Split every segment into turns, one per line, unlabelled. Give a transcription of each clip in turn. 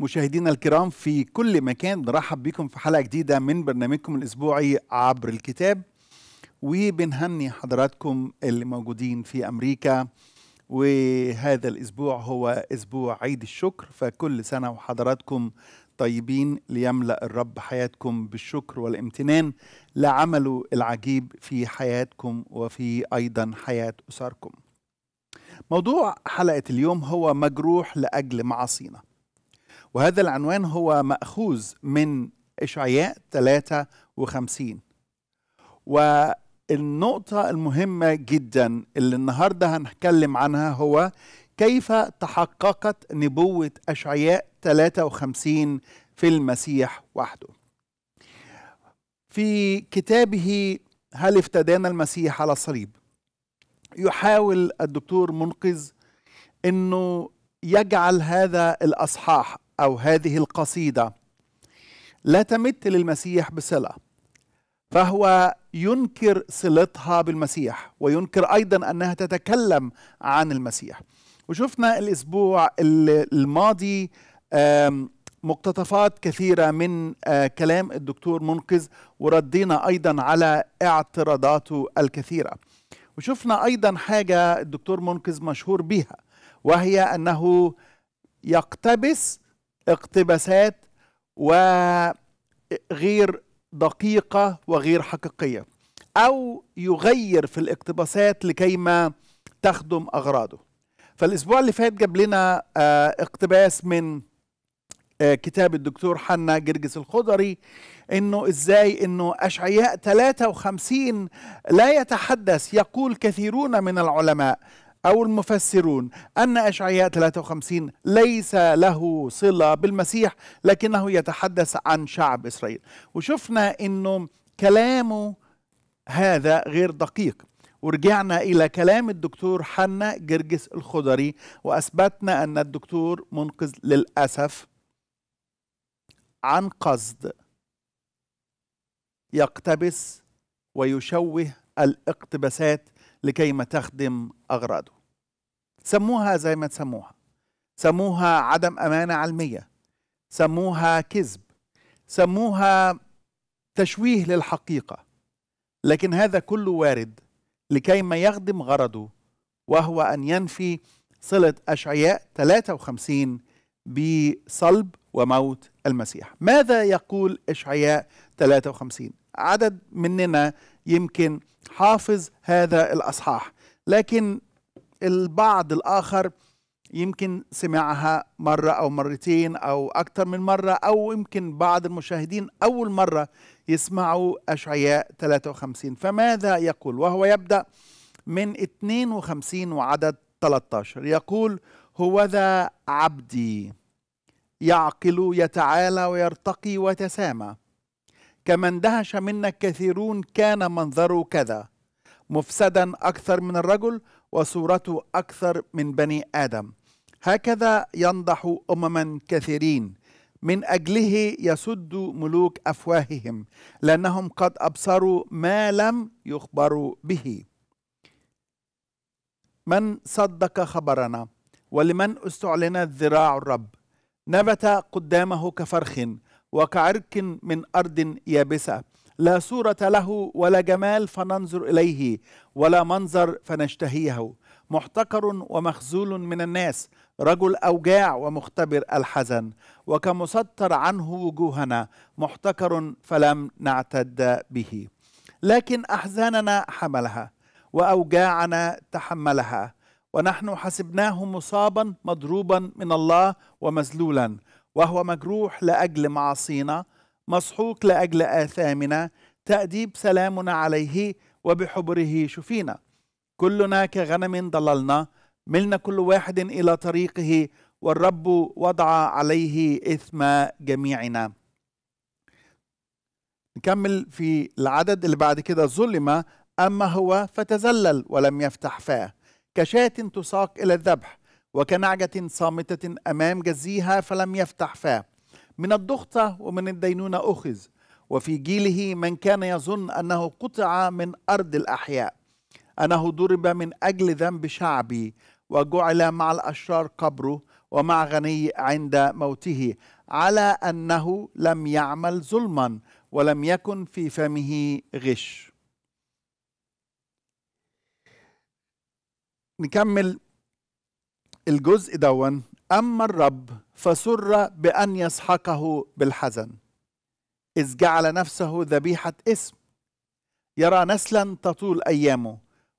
مشاهدينا الكرام في كل مكان نرحب بكم في حلقه جديده من برنامجكم الاسبوعي عبر الكتاب وبنهني حضراتكم اللي موجودين في امريكا وهذا الاسبوع هو اسبوع عيد الشكر فكل سنه وحضراتكم طيبين ليملا الرب حياتكم بالشكر والامتنان لعمله العجيب في حياتكم وفي ايضا حياه اسركم موضوع حلقه اليوم هو مجروح لاجل معاصينا وهذا العنوان هو مأخوذ من إشعياء 53 والنقطة المهمة جدا اللي النهاردة هنتكلم عنها هو كيف تحققت نبوة أشعياء 53 في المسيح وحده في كتابه هل افتدانا المسيح على الصليب يحاول الدكتور منقذ انه يجعل هذا الاصحاح أو هذه القصيدة لا تمت للمسيح بصلة فهو ينكر صلتها بالمسيح وينكر أيضا أنها تتكلم عن المسيح وشفنا الأسبوع الماضي مقتطفات كثيرة من كلام الدكتور منقذ وردينا أيضا على اعتراضاته الكثيرة وشفنا أيضا حاجة الدكتور منقذ مشهور بها وهي أنه يقتبس اقتباسات وغير دقيقة وغير حقيقية أو يغير في الاقتباسات لكيما تخدم أغراضه فالأسبوع اللي فات جاب لنا آه، اقتباس من آه، كتاب الدكتور حنا جرجس الخضري انه ازاي انه اشعياء 53 لا يتحدث يقول كثيرون من العلماء أو المفسرون أن إشعياء 53 ليس له صلة بالمسيح لكنه يتحدث عن شعب إسرائيل وشفنا أنه كلامه هذا غير دقيق ورجعنا إلى كلام الدكتور حنا جرجس الخضري وأثبتنا أن الدكتور منقذ للأسف عن قصد يقتبس ويشوه الاقتباسات لكي ما تخدم أغراضه سموها زي ما تسموها سموها عدم امانه علميه سموها كذب سموها تشويه للحقيقه لكن هذا كله وارد لكي ما يخدم غرضه وهو ان ينفي صله اشعياء 53 بصلب وموت المسيح ماذا يقول اشعياء 53 عدد مننا يمكن حافظ هذا الاصحاح لكن البعض الآخر يمكن سمعها مرة أو مرتين أو أكثر من مرة أو يمكن بعض المشاهدين أول مرة يسمعوا أشعياء 53 فماذا يقول وهو يبدأ من 52 وعدد 13 يقول هوذا عبدي يعقل يتعالى ويرتقي وتسامى كما اندهش منك كثيرون كان منظره كذا مفسدا أكثر من الرجل وصورته أكثر من بني آدم هكذا ينضح أمما كثيرين من أجله يسد ملوك أفواههم لأنهم قد أبصروا ما لم يخبروا به من صدق خبرنا ولمن استعلنت ذراع الرب نبت قدامه كفرخ وكعرق من أرض يابسة لا صورة له ولا جمال فننظر إليه ولا منظر فنشتهيه محتقر ومخذول من الناس رجل أوجاع ومختبر الحزن وكمسطر عنه وجوهنا محتقر فلم نعتد به لكن أحزاننا حملها وأوجاعنا تحملها ونحن حسبناه مصابا مضروبا من الله ومذلولا وهو مجروح لأجل معاصينا مسحوق لأجل آثامنا تأديب سلامنا عليه وبحبره شفينا كلنا كغنم ضللنا ملنا كل واحد إلى طريقه والرب وضع عليه إثم جميعنا نكمل في العدد اللي بعد كده ظلم أما هو فتذلل ولم يفتح فاه كشاة تساق إلى الذبح وكنعجة صامتة أمام جزيها فلم يفتح فاه من الضغطة ومن الدينونة أخذ وفي جيله من كان يظن أنه قطع من أرض الأحياء أنه ضرب من أجل ذنب شعبي وجعل مع الأشرار قبره ومع غني عند موته على أنه لم يعمل ظلما ولم يكن في فمه غش نكمل الجزء دون أما الرب فسر بأن يسحقه بالحزن إذ جعل نفسه ذبيحة اسم يرى نسلا تطول أيامه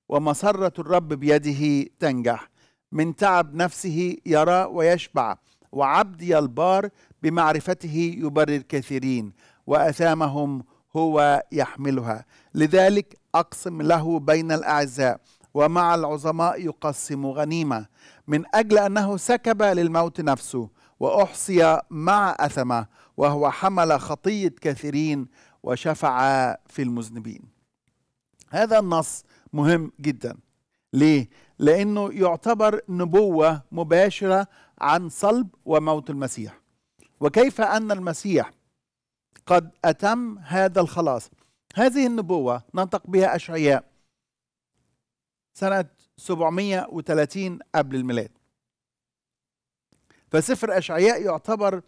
ومسرة الرب بيده تنجح من تعب نفسه يرى ويشبع وعبد يلبار بمعرفته يبرر كثيرين وأثامهم هو يحملها لذلك أقسم له بين الأعزاء ومع العظماء يقسم غنيمة من أجل أنه سكب للموت نفسه وأحصي مع أثمه وهو حمل خطية كثيرين وشفع في المذنبين هذا النص مهم جدا ليه؟ لأنه يعتبر نبوة مباشرة عن صلب وموت المسيح وكيف أن المسيح قد أتم هذا الخلاص هذه النبوة نطق بها أشعياء سنة 730 قبل الميلاد فسفر أشعياء يعتبر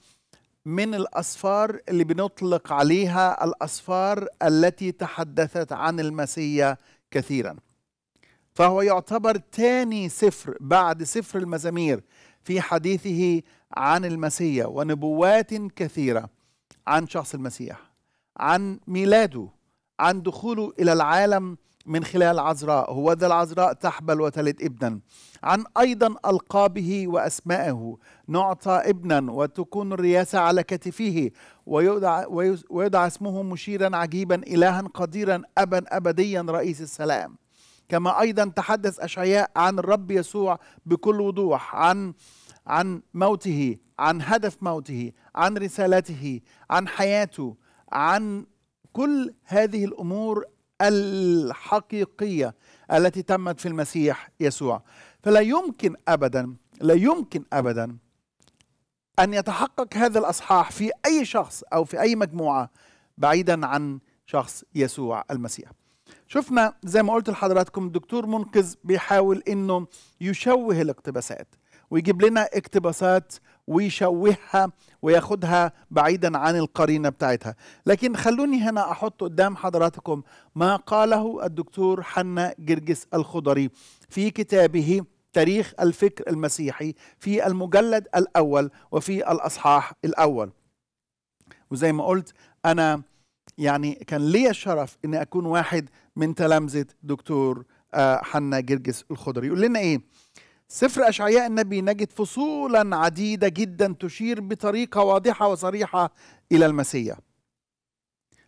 من الأسفار اللي بنطلق عليها الأسفار التي تحدثت عن المسيا كثيرا فهو يعتبر ثاني سفر بعد سفر المزامير في حديثه عن المسيا ونبوات كثيرة عن شخص المسيح عن ميلاده عن دخوله إلى العالم من خلال عذراء هو ذا العذراء تحبل وتلد ابنا عن أيضا ألقابه وأسمائه نعطى ابنا وتكون الرياسة على كتفه ويدعى, ويدعى اسمه مشيرا عجيبا إلها قديرا أبا أبديا رئيس السلام كما أيضا تحدث أشعياء عن الرب يسوع بكل وضوح عن عن موته عن هدف موته عن رسالته عن حياته عن كل هذه الامور الحقيقيه التي تمت في المسيح يسوع فلا يمكن ابدا لا يمكن ابدا ان يتحقق هذا الاصحاح في اي شخص او في اي مجموعه بعيدا عن شخص يسوع المسيح. شفنا زي ما قلت لحضراتكم الدكتور منقذ بيحاول انه يشوه الاقتباسات ويجيب لنا اقتباسات ويشوهها وياخدها بعيدا عن القرينه بتاعتها، لكن خلوني هنا احط قدام حضراتكم ما قاله الدكتور حنا جرجس الخضري في كتابه تاريخ الفكر المسيحي في المجلد الأول وفي الأصحاح الأول وزي ما قلت أنا يعني كان لي الشرف أن أكون واحد من تلامذة دكتور آه، حنا جرجس الخضري يقول لنا إيه سفر أشعياء النبي نجد فصولا عديدة جدا تشير بطريقة واضحة وصريحة إلى المسيح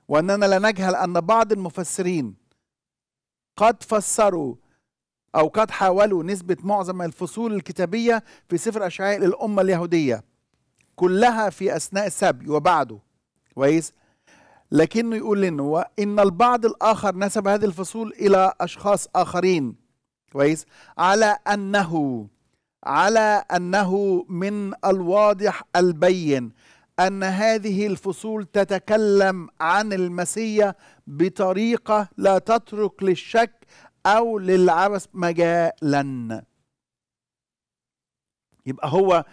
وأننا لا نجهل أن بعض المفسرين قد فسروا أو قد حاولوا نسبة معظم الفصول الكتابية في سفر أشعياء للأمة اليهودية كلها في أثناء السبي وبعده كويس لكنه يقول إنه إن البعض الآخر نسب هذه الفصول إلى أشخاص آخرين كويس على أنه على أنه من الواضح البين أن هذه الفصول تتكلم عن المسيا بطريقة لا تترك للشك أو للعبث مجالا يبقى هو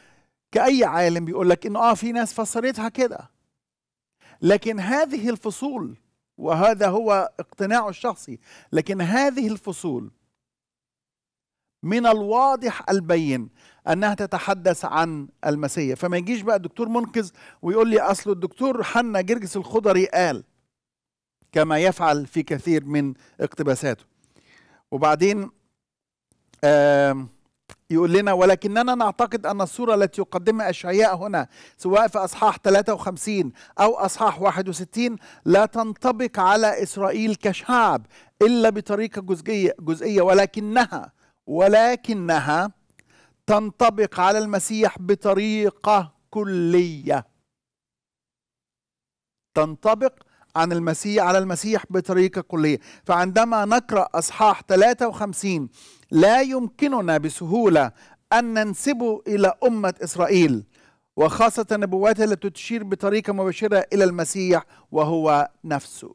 كأي عالم بيقول لك انه آه في ناس فسرتها كده لكن هذه الفصول وهذا هو اقتناعه الشخصي لكن هذه الفصول من الواضح البين انها تتحدث عن المسيح فما يجيش بقى الدكتور منقذ ويقول لي اصل الدكتور حنا جرجس الخضري قال كما يفعل في كثير من اقتباساته وبعدين يقول لنا ولكننا نعتقد أن الصورة التي يقدمها أشعياء هنا سواء في أصحاح 53 أو أصحاح 61 لا تنطبق على إسرائيل كشعب إلا بطريقة جزئية, جزئية ولكنها ولكنها تنطبق على المسيح بطريقة كلية تنطبق عن المسيح على المسيح بطريقة كلية فعندما نقرأ أصحاح 53 لا يمكننا بسهولة أن ننسبه إلى أمة إسرائيل وخاصة النبوات التي تشير بطريقة مباشرة إلى المسيح وهو نفسه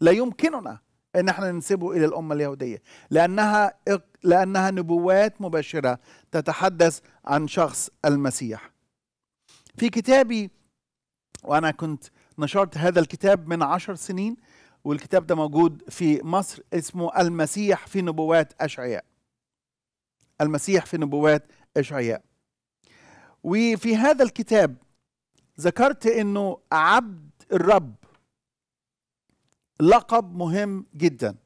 لا يمكننا أن احنا ننسبه إلى الأمة اليهودية لأنها, لأنها نبوات مباشرة تتحدث عن شخص المسيح في كتابي وأنا كنت نشرت هذا الكتاب من عشر سنين والكتاب ده موجود في مصر اسمه المسيح في نبوات أشعياء المسيح في نبوات إشعياء وفي هذا الكتاب ذكرت أنه عبد الرب لقب مهم جدا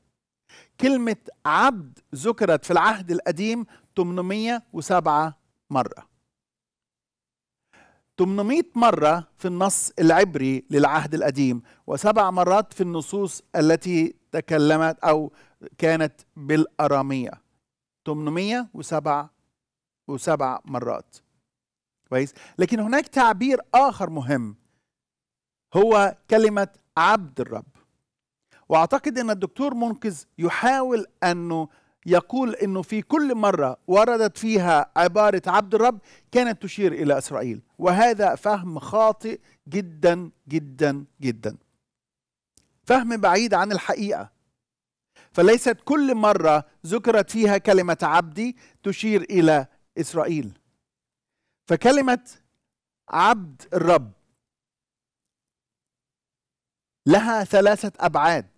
كلمة عبد ذكرت في العهد القديم 807 مرة 800 مرة في النص العبري للعهد القديم وسبع مرات في النصوص التي تكلمت أو كانت بالأرامية 807 وسبع مرات كويس لكن هناك تعبير آخر مهم هو كلمة عبد الرب واعتقد ان الدكتور منقذ يحاول انه يقول انه في كل مره وردت فيها عباره عبد الرب كانت تشير الى اسرائيل وهذا فهم خاطئ جدا جدا جدا فهم بعيد عن الحقيقه فليست كل مره ذكرت فيها كلمه عبدي تشير الى اسرائيل فكلمه عبد الرب لها ثلاثه ابعاد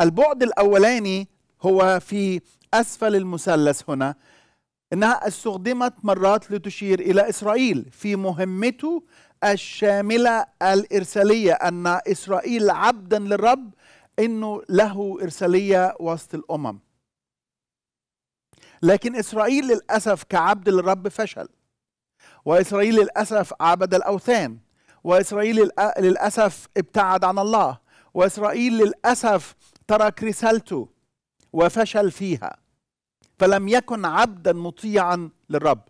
البعد الاولاني هو في اسفل المثلث هنا انها استخدمت مرات لتشير الى اسرائيل في مهمته الشامله الارساليه ان اسرائيل عبدا للرب انه له ارساليه وسط الامم لكن اسرائيل للاسف كعبد للرب فشل واسرائيل للاسف عبد الاوثان واسرائيل للاسف ابتعد عن الله واسرائيل للاسف ترك رسالته وفشل فيها فلم يكن عبدا مطيعا للرب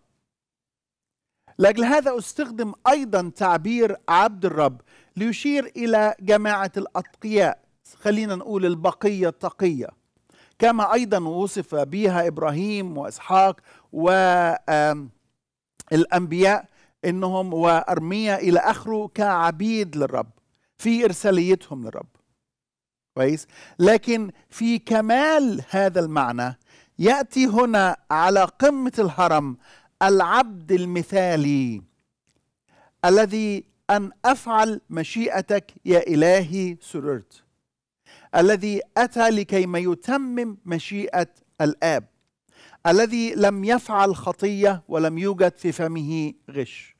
لاجل هذا استخدم ايضا تعبير عبد الرب ليشير الى جماعه الاتقياء خلينا نقول البقيه التقيه كما ايضا وصف بها ابراهيم واسحاق والانبياء انهم وارميا الى اخره كعبيد للرب في ارساليتهم للرب كويس لكن في كمال هذا المعنى ياتي هنا على قمه الهرم العبد المثالي الذي ان افعل مشيئتك يا الهي سررت الذي اتى ما يتمم مشيئه الاب الذي لم يفعل خطيه ولم يوجد في فمه غش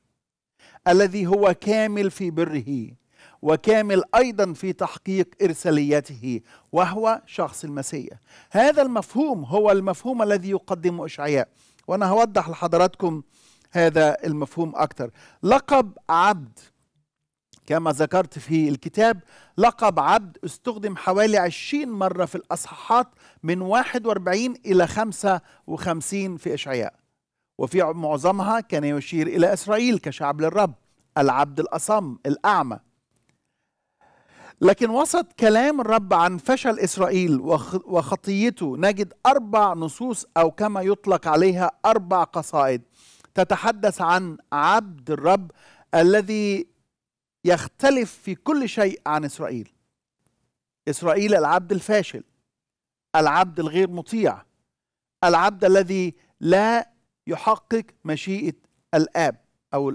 الذي هو كامل في بره وكامل أيضا في تحقيق إرساليته وهو شخص المسيح هذا المفهوم هو المفهوم الذي يقدمه إشعياء وأنا هوضح لحضراتكم هذا المفهوم أكثر لقب عبد كما ذكرت في الكتاب لقب عبد استخدم حوالي 20 مرة في الأصحاحات من 41 إلى 55 في إشعياء وفي معظمها كان يشير إلى إسرائيل كشعب للرب العبد الأصم الأعمى لكن وسط كلام الرب عن فشل إسرائيل وخطيته نجد أربع نصوص أو كما يطلق عليها أربع قصائد تتحدث عن عبد الرب الذي يختلف في كل شيء عن إسرائيل إسرائيل العبد الفاشل العبد الغير مطيع العبد الذي لا يحقق مشيئة الآب أو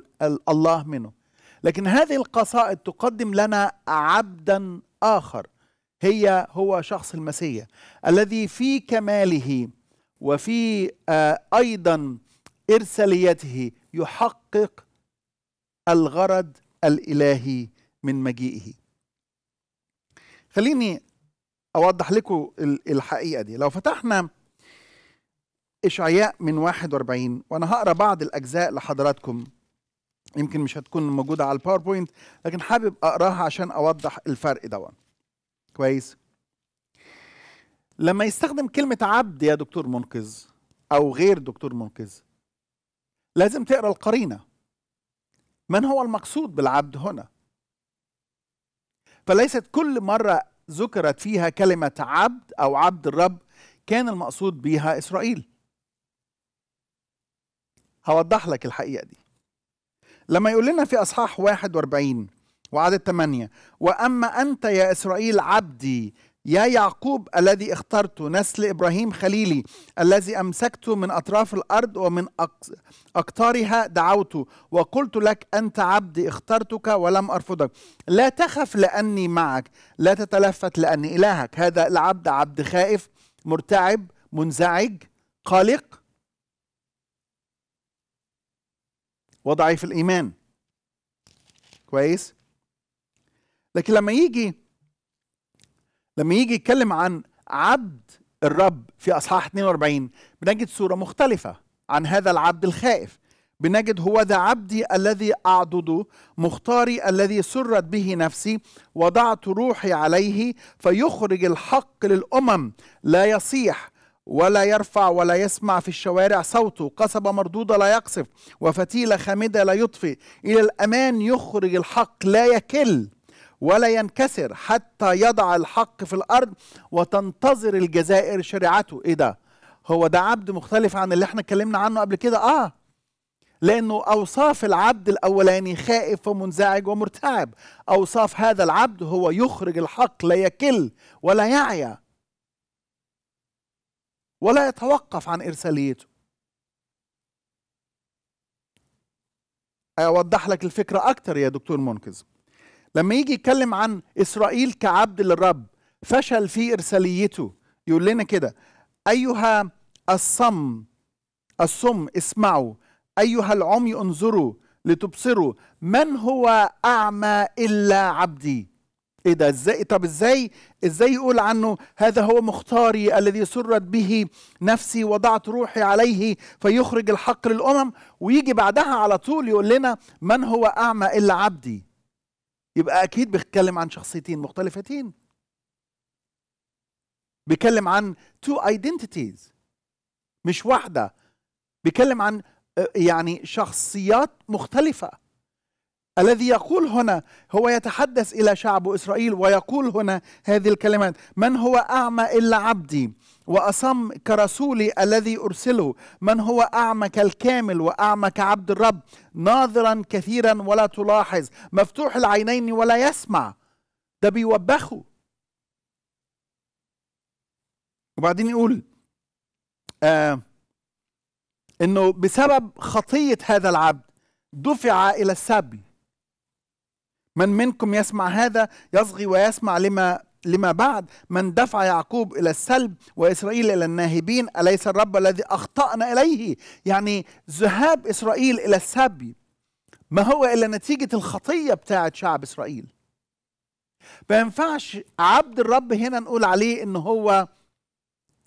الله منه لكن هذه القصائد تقدم لنا عبدا آخر هي هو شخص المسيح الذي في كماله وفي آه، أيضا إرساليته يحقق الغرض الإلهي من مجيئه خليني أوضح لكم الحقيقة دي لو فتحنا إشعياء من 41 وأنا هقرأ بعض الأجزاء لحضراتكم يمكن مش هتكون موجوده على الباوربوينت لكن حابب اقراها عشان اوضح الفرق ده كويس لما يستخدم كلمه عبد يا دكتور منقذ او غير دكتور منقذ لازم تقرا القرينه من هو المقصود بالعبد هنا فليست كل مره ذكرت فيها كلمه عبد او عبد الرب كان المقصود بها اسرائيل هوضح لك الحقيقه دي لما يقول لنا في اصحاح 41 وعدد 8 واما انت يا اسرائيل عبدي يا يعقوب الذي اخترته نسل ابراهيم خليلي الذي امسكته من اطراف الارض ومن اقطارها دعوته وقلت لك انت عبدي اخترتك ولم ارفضك لا تخف لاني معك لا تتلفت لاني الهك هذا العبد عبد خائف مرتعب منزعج قلق وضعيف الإيمان كويس لكن لما يجي لما يجي يتكلم عن عبد الرب في اصحاح 42 بنجد صوره مختلفه عن هذا العبد الخائف بنجد هو ذا عبدي الذي اعضده مختاري الذي سرت به نفسي وضعت روحي عليه فيخرج الحق للامم لا يصيح ولا يرفع ولا يسمع في الشوارع صوته قصبة مردودة لا يقصف وفتيلة خامدة لا يطفي إلى الأمان يخرج الحق لا يكل ولا ينكسر حتى يضع الحق في الأرض وتنتظر الجزائر شريعته إيه ده هو ده عبد مختلف عن اللي احنا اتكلمنا عنه قبل كده آه لأنه أوصاف العبد الأولاني خائف ومنزعج ومرتعب أوصاف هذا العبد هو يخرج الحق لا يكل ولا يعيا ولا يتوقف عن إرساليته أوضح لك الفكرة أكتر يا دكتور منقذ لما يجي يتكلم عن إسرائيل كعبد للرب فشل في إرساليته يقول لنا كده أيها الصم الصم اسمعوا أيها العمي انظروا لتبصروا من هو أعمى إلا عبدي ايه ده ازاي طب ازاي ازاي يقول عنه هذا هو مختاري الذي سرت به نفسي وضعت روحي عليه فيخرج الحق للامم ويجي بعدها على طول يقول لنا من هو اعمى الا عبدي يبقى اكيد بيتكلم عن شخصيتين مختلفتين بيتكلم عن تو ايدنتيتيز مش واحده بيتكلم عن آه، يعني شخصيات مختلفه الذي يقول هنا هو يتحدث الى شعب اسرائيل ويقول هنا هذه الكلمات من هو اعمى الا عبدي واصم كرسولي الذي ارسله من هو اعمى كالكامل واعمى كعبد الرب ناظرا كثيرا ولا تلاحظ مفتوح العينين ولا يسمع ده بيوبخه وبعدين يقول آه انه بسبب خطيه هذا العبد دفع الى السبي من منكم يسمع هذا يصغي ويسمع لما لما بعد من دفع يعقوب الى السلب واسرائيل الى الناهبين اليس الرب الذي اخطانا اليه يعني ذهاب اسرائيل الى السبي ما هو الا نتيجه الخطيه بتاعه شعب اسرائيل ما ينفعش عبد الرب هنا نقول عليه ان هو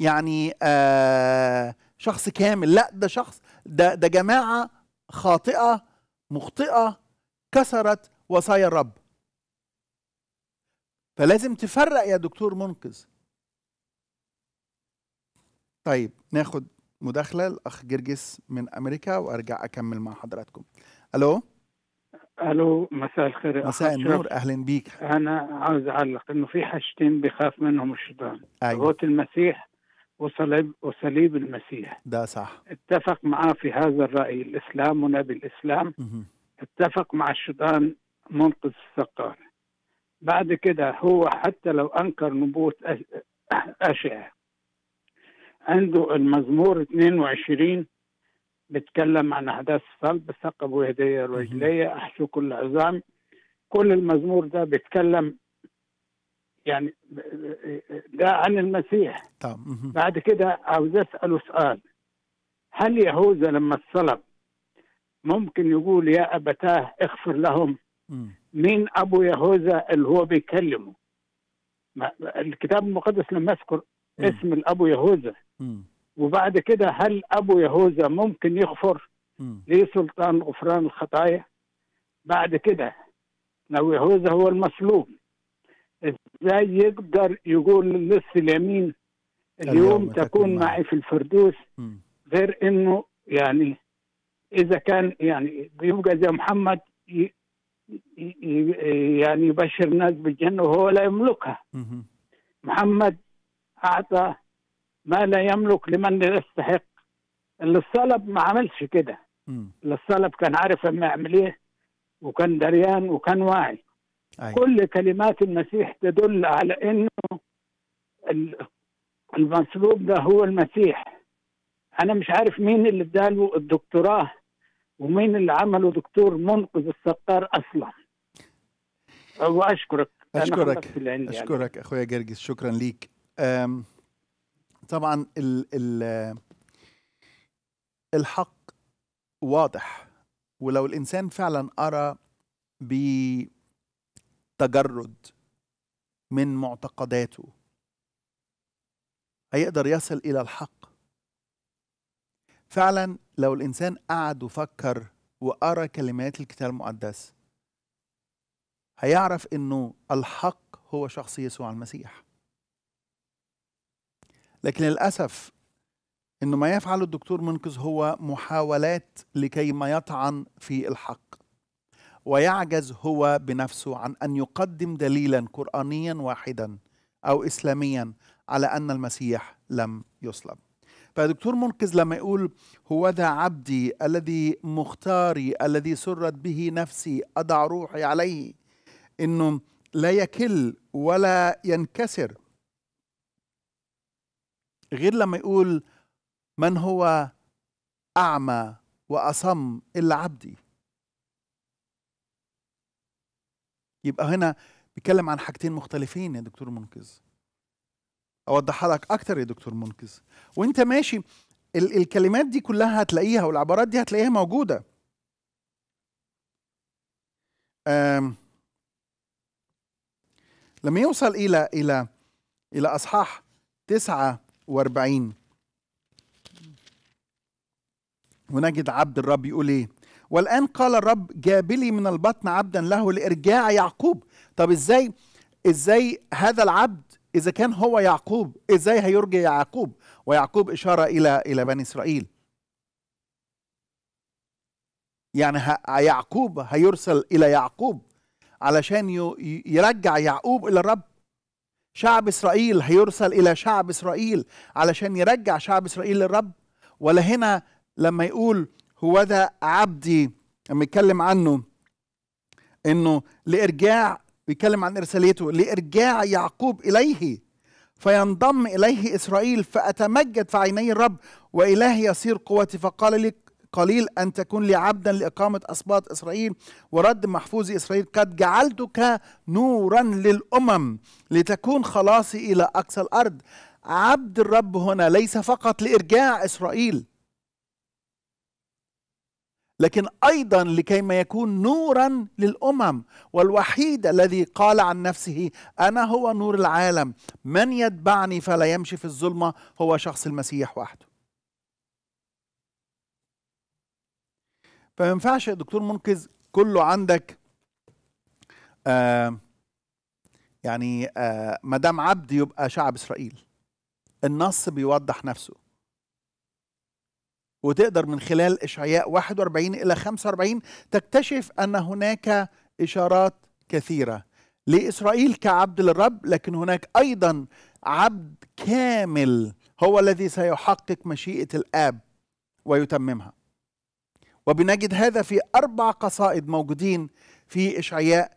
يعني آه شخص كامل لا ده شخص ده ده جماعه خاطئه مخطئه كسرت وصايا الرب فلازم تفرق يا دكتور منقذ طيب ناخد مداخله الاخ جرجس من امريكا وارجع اكمل مع حضراتكم الو
الو مساء الخير مساء النور
اهلا بيك انا
عاوز اعلق انه في حاجتين بخاف منهم الشيطان أيوة. قوه المسيح وصليب وصليب المسيح ده صح اتفق معاه في هذا الراي الاسلام ونبي الاسلام اتفق مع الشيطان منقذ السقار بعد كده هو حتى لو أنكر نبوة أشعة عنده المزمور 22 بيتكلم عن أحداث صلب ثقب وهدية رجلية أحشو كل عظام كل المزمور ده بيتكلم يعني ده عن المسيح طب. بعد كده عاوز أسأله سؤال هل يهوذا لما اتصلب ممكن يقول يا أبتاه اغفر لهم مين ابو يهوذا اللي هو بيكلمه الكتاب المقدس لما يذكر اسم الابو يهوذا وبعد كده هل ابو يهوذا ممكن يغفر ليه سلطان غفران الخطايا بعد كده لو يهوذا هو المصلوب ازاي يقدر يقول للنص اليمين اليوم تكون معي في الفردوس غير انه يعني اذا كان يعني بيبقى زي محمد يعني يبشر الناس بالجنة وهو لا يملكها محمد أعطى ما لا يملك لمن لا يستحق اللي الصلب ما عملش كده اللي الصلب كان عارف ما يعمل ايه وكان دريان وكان واعي أي. كل كلمات المسيح تدل على انه المصلوب ده هو المسيح انا مش عارف مين اللي اداله الدكتوراه ومين
اللي عمله دكتور منقذ السقار اصلا واشكرك اشكرك يعني. اشكرك اخويا جرجس شكرا ليك طبعا ال ال الحق واضح ولو الانسان فعلا ارى بتجرد من معتقداته هيقدر يصل الى الحق فعلا لو الإنسان قعد وفكر وقرأ كلمات الكتاب المقدس هيعرف إنه الحق هو شخص يسوع المسيح لكن للأسف إنه ما يفعله الدكتور منقذ هو محاولات لكي ما يطعن في الحق ويعجز هو بنفسه عن أن يقدم دليلا قرآنيا واحدا أو إسلاميا على أن المسيح لم يصلب فدكتور منقذ لما يقول هو ذا عبدي الذي مختاري الذي سرت به نفسي أضع روحي عليه إنه لا يكل ولا ينكسر غير لما يقول من هو أعمى وأصم إلا عبدي يبقى هنا بيتكلم عن حاجتين مختلفين يا دكتور منقذ اوضحها لك اكتر يا دكتور منقذ وانت ماشي ال الكلمات دي كلها هتلاقيها والعبارات دي هتلاقيها موجوده لما يوصل الى الى الى اصحاح 49 ونجد عبد الرب يقول ايه والان قال الرب جابلي من البطن عبدا له لارجاع يعقوب طب ازاي ازاي هذا العبد إذا كان هو يعقوب إزاي هيرجي يعقوب ويعقوب إشارة إلى إلى بني إسرائيل يعني يعقوب هيرسل إلى يعقوب علشان يرجع يعقوب إلى الرب شعب إسرائيل هيرسل إلى شعب إسرائيل علشان يرجع شعب إسرائيل للرب ولا هنا لما يقول هو ذا عبدي لما يتكلم عنه انه لارجاع بيتكلم عن ارساليته لارجاع يعقوب اليه فينضم اليه اسرائيل فاتمجد في عيني الرب والهي يصير قوتي فقال لي قليل ان تكون لي عبدا لاقامه اسباط اسرائيل ورد محفوظ اسرائيل قد جعلتك نورا للامم لتكون خلاصي الى اقصى الارض عبد الرب هنا ليس فقط لارجاع اسرائيل لكن ايضا لكي ما يكون نورا للامم والوحيد الذي قال عن نفسه انا هو نور العالم من يتبعني فلا يمشي في الظلمه هو شخص المسيح وحده فما ينفعش دكتور منقذ كله عندك آه يعني آه مدام عبد يبقى شعب اسرائيل النص بيوضح نفسه وتقدر من خلال إشعياء 41 إلى 45 تكتشف أن هناك إشارات كثيرة لإسرائيل كعبد للرب لكن هناك أيضا عبد كامل هو الذي سيحقق مشيئة الآب ويتممها وبنجد هذا في أربع قصائد موجودين في إشعياء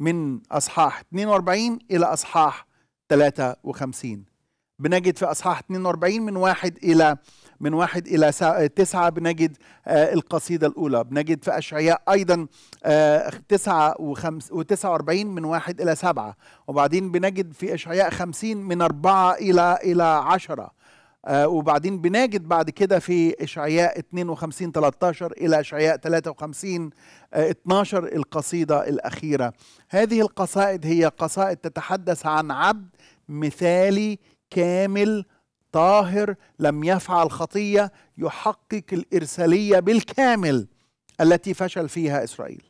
من أصحاح 42 إلى أصحاح 53 بنجد في أصحاح 42 من واحد إلى من واحد إلى تسعة بنجد آه، القصيدة الأولى بنجد في أشعياء أيضا آه، تسعة وخمس وتسعة وأربعين من واحد إلى سبعة وبعدين بنجد في أشعياء خمسين من أربعة إلى إلى عشرة آه، وبعدين بنجد بعد كده في إشعياء 52 13 إلى إشعياء 53 12 القصيدة الأخيرة هذه القصائد هي قصائد تتحدث عن عبد مثالي كامل طاهر لم يفعل خطيه يحقق الارساليه بالكامل التي فشل فيها اسرائيل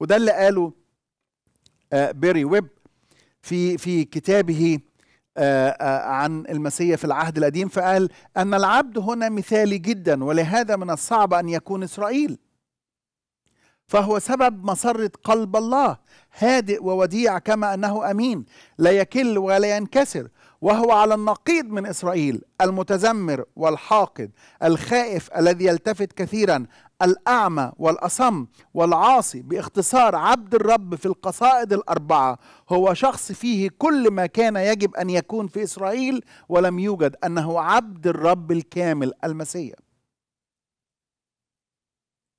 وده اللي قاله آه، بيري ويب في في كتابه آه، آه، عن المسيح في العهد القديم فقال ان العبد هنا مثالي جدا ولهذا من الصعب ان يكون اسرائيل فهو سبب مسرة قلب الله هادئ ووديع كما أنه أمين لا يكل ولا ينكسر وهو على النقيض من إسرائيل المتذمر والحاقد الخائف الذي يلتفت كثيرا الأعمى والأصم والعاصي باختصار عبد الرب في القصائد الأربعة هو شخص فيه كل ما كان يجب أن يكون في إسرائيل ولم يوجد أنه عبد الرب الكامل المسيح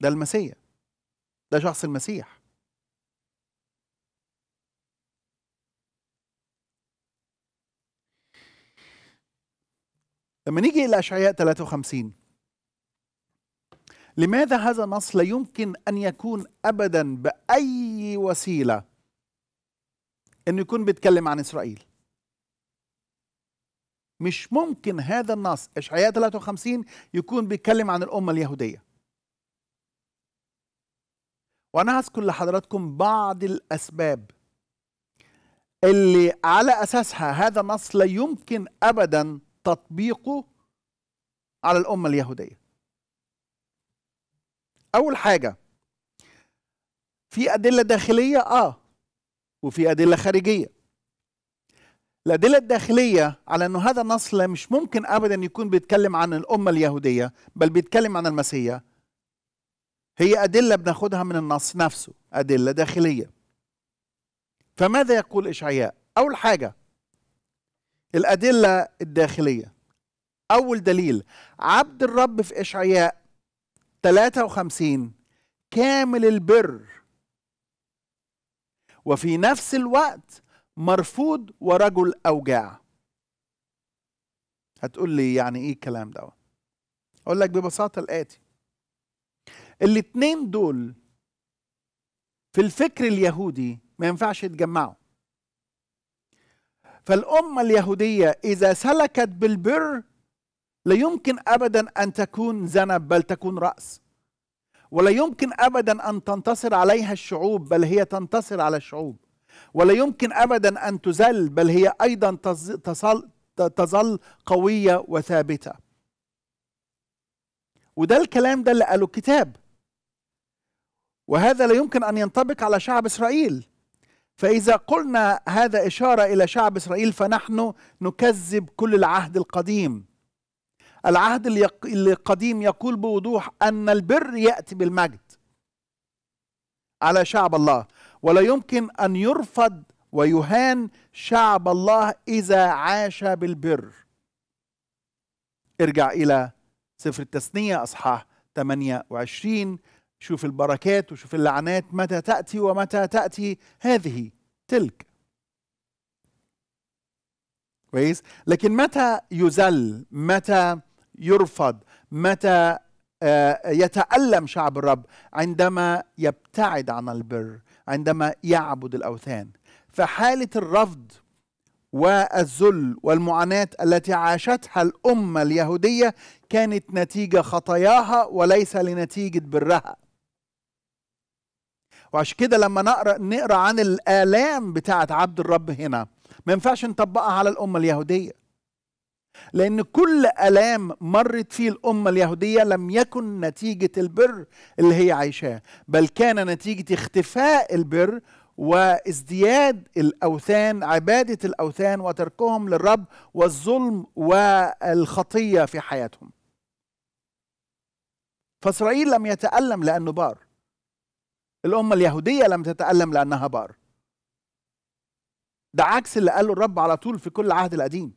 ده المسيح ده شخص المسيح لما نيجي إلى أشعياء 53 لماذا هذا النص لا يمكن أن يكون أبدا بأي وسيلة أنه يكون بيتكلم عن إسرائيل مش ممكن هذا النص إشعياء 53 يكون بيتكلم عن الأمة اليهودية وانا هذكر لحضراتكم بعض الاسباب اللي على اساسها هذا النص لا يمكن ابدا تطبيقه على الامه اليهوديه اول حاجه في ادله داخليه اه وفي ادله خارجيه الادله الداخليه على انه هذا النص لا مش ممكن ابدا يكون بيتكلم عن الامه اليهوديه بل بيتكلم عن المسيح هي أدلة بناخدها من النص نفسه أدلة داخلية فماذا يقول إشعياء؟ أول حاجة الأدلة الداخلية أول دليل عبد الرب في إشعياء 53 كامل البر وفي نفس الوقت مرفوض ورجل أوجاع هتقول لي يعني إيه الكلام ده أقول لك ببساطة الآتي الاتنين دول في الفكر اليهودي ما ينفعش يتجمعوا فالأمة اليهودية إذا سلكت بالبر لا يمكن أبدا أن تكون ذنب بل تكون رأس ولا يمكن أبدا أن تنتصر عليها الشعوب بل هي تنتصر على الشعوب ولا يمكن أبدا أن تزل بل هي أيضا تظل, تظل قوية وثابتة وده الكلام ده اللي قاله الكتاب وهذا لا يمكن ان ينطبق على شعب اسرائيل فاذا قلنا هذا اشاره الى شعب اسرائيل فنحن نكذب كل العهد القديم العهد القديم يقول بوضوح ان البر ياتي بالمجد على شعب الله ولا يمكن ان يرفض ويهان شعب الله اذا عاش بالبر ارجع الى سفر التثنيه اصحاح 28 شوف البركات وشوف اللعنات متى تأتي ومتى تأتي هذه تلك كويس لكن متى يذل متى يرفض متى آه، يتألم شعب الرب عندما يبتعد عن البر عندما يعبد الأوثان فحالة الرفض والذل والمعاناة التي عاشتها الأمة اليهودية كانت نتيجة خطاياها وليس لنتيجة برها وعشان كده لما نقرا نقرا عن الالام بتاعه عبد الرب هنا ما ينفعش نطبقها على الامه اليهوديه لان كل الام مرت فيه الامه اليهوديه لم يكن نتيجه البر اللي هي عايشاه بل كان نتيجه اختفاء البر وازدياد الاوثان عباده الاوثان وتركهم للرب والظلم والخطيه في حياتهم فاسرائيل لم يتالم لانه بار الأمة اليهودية لم تتألم لأنها بار ده عكس اللي قاله الرب على طول في كل العهد القديم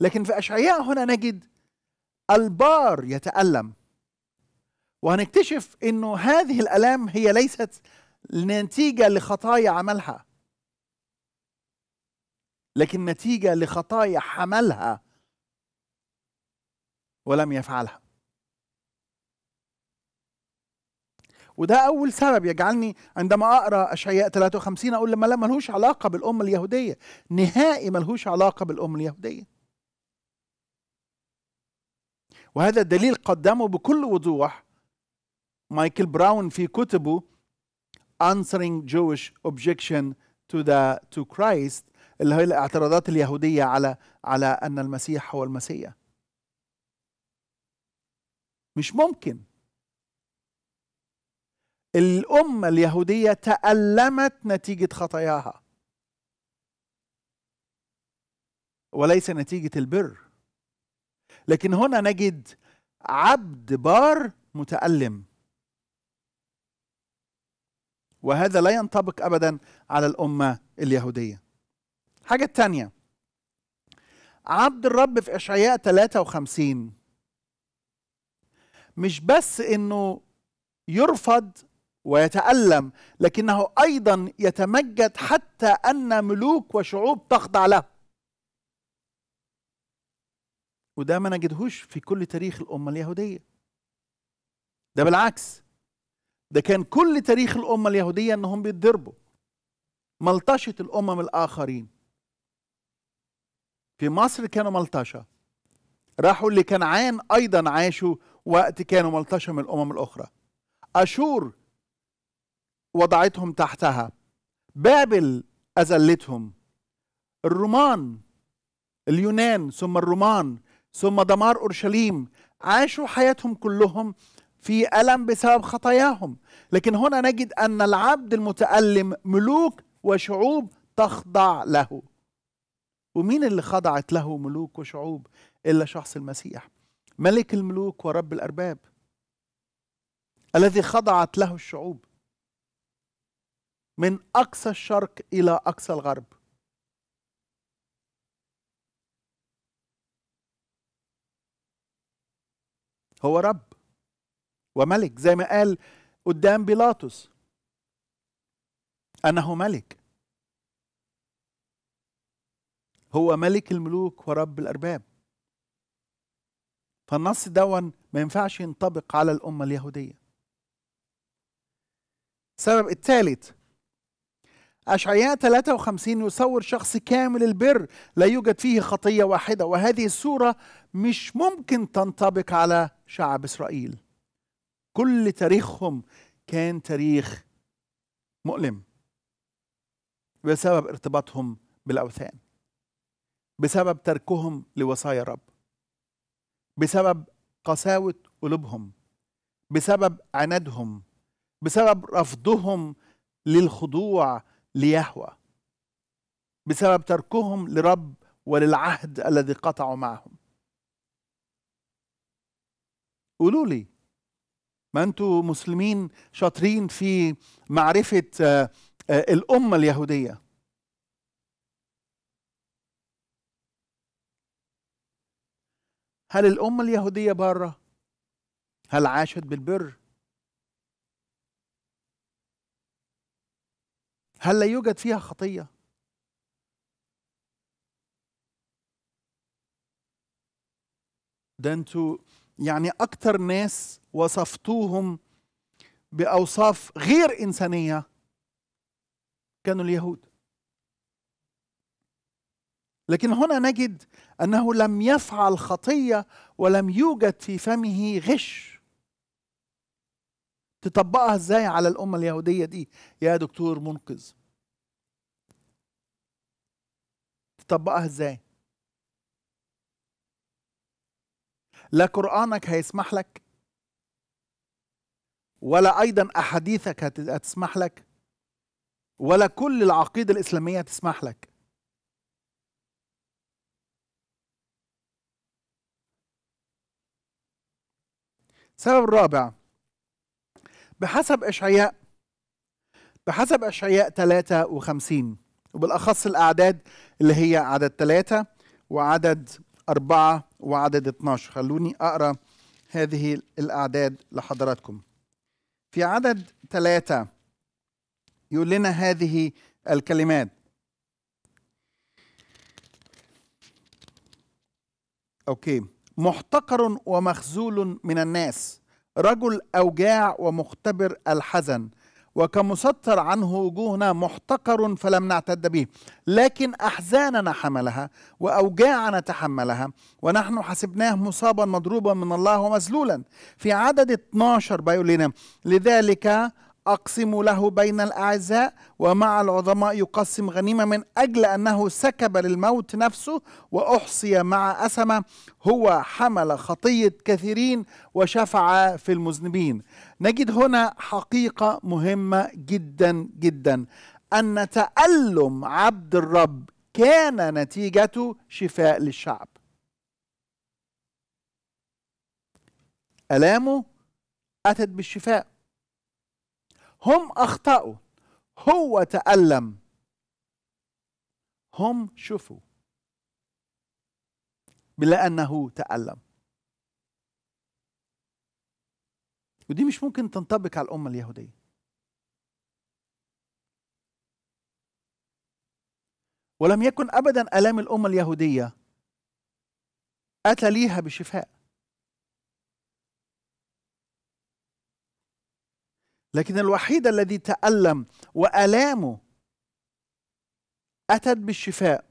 لكن في أشعياء هنا نجد البار يتألم وهنكتشف أنه هذه الألام هي ليست نتيجة لخطايا عملها لكن نتيجة لخطايا حملها ولم يفعلها وده اول سبب يجعلني عندما اقرا اشعياء 53 اقول لما لا ملهوش علاقه بالامه اليهوديه نهائي ملهوش علاقه بالامه اليهوديه وهذا الدليل قدمه بكل وضوح مايكل براون في كتبه Answering Jewish Objection to the to Christ اللي هي الاعتراضات اليهودية على على أن المسيح هو المسيح مش ممكن الأمة اليهودية تألمت نتيجة خطاياها وليس نتيجة البر لكن هنا نجد عبد بار متألم وهذا لا ينطبق أبدا على الأمة اليهودية حاجة تانية عبد الرب في إشعياء 53 مش بس إنه يرفض ويتألم لكنه أيضا يتمجد حتى أن ملوك وشعوب تخضع له وده ما نجدهوش في كل تاريخ الأمة اليهودية ده بالعكس ده كان كل تاريخ الأمة اليهودية أنهم بيتضربوا ملطشة الأمم الآخرين في مصر كانوا ملطشة راحوا لكنعان أيضا عاشوا وقت كانوا ملطشة من الأمم الأخرى أشور وضعتهم تحتها بابل أذلتهم الرومان اليونان ثم الرومان ثم دمار أورشليم عاشوا حياتهم كلهم في ألم بسبب خطاياهم لكن هنا نجد أن العبد المتألم ملوك وشعوب تخضع له ومين اللي خضعت له ملوك وشعوب إلا شخص المسيح ملك الملوك ورب الأرباب الذي خضعت له الشعوب من أقصى الشرق إلى أقصى الغرب هو رب وملك زي ما قال قدام بيلاطس أنه ملك هو ملك الملوك ورب الأرباب فالنص دون ما ينفعش ينطبق على الأمة اليهودية السبب الثالث أشعياء 53 يصور شخص كامل البر لا يوجد فيه خطية واحدة وهذه الصورة مش ممكن تنطبق على شعب إسرائيل كل تاريخهم كان تاريخ مؤلم بسبب ارتباطهم بالأوثان بسبب تركهم لوصايا رب بسبب قساوة قلوبهم بسبب عنادهم بسبب رفضهم للخضوع ليهوى بسبب تركهم لرب وللعهد الذي قطعوا معهم قولوا لي ما انتوا مسلمين شاطرين في معرفة آه، آه، الأمة اليهودية هل الأمة اليهودية بره؟ هل عاشت بالبر؟ هل لا يوجد فيها خطيه ده انتوا يعني اكتر ناس وصفتوهم باوصاف غير انسانيه كانوا اليهود لكن هنا نجد انه لم يفعل خطيه ولم يوجد في فمه غش تطبقها ازاي على الامه اليهوديه دي يا دكتور منقذ تطبقها ازاي لا قرانك هيسمح لك ولا ايضا احاديثك هتسمح لك ولا كل العقيده الاسلاميه تسمح لك السبب الرابع بحسب اشعياء بحسب اشعياء 53 وبالاخص الاعداد اللي هي عدد 3 وعدد 4 وعدد 12 خلوني اقرا هذه الاعداد لحضراتكم في عدد 3 يقول لنا هذه الكلمات اوكي محتقر ومخزول من الناس رجل أوجاع ومختبر الحزن وكمسطر عنه وجوهنا محتقر فلم نعتد به لكن أحزاننا حملها وأوجاعنا تحملها ونحن حسبناه مصابا مضروبا من الله ومسلولا في عدد 12 بيقول لنا لذلك أقسم له بين الأعزاء ومع العظماء يقسم غنيمة من أجل أنه سكب للموت نفسه وأحصي مع أسمة هو حمل خطية كثيرين وشفع في المذنبين نجد هنا حقيقة مهمة جدا جدا أن تألم عبد الرب كان نتيجته شفاء للشعب ألامه أتت بالشفاء هم أخطأوا هو تألم هم شفوا لأنه تألم ودي مش ممكن تنطبق على الأمة اليهودية ولم يكن أبدا ألام الأمة اليهودية أتى ليها بشفاء لكن الوحيد الذي تألم وألامه أتت بالشفاء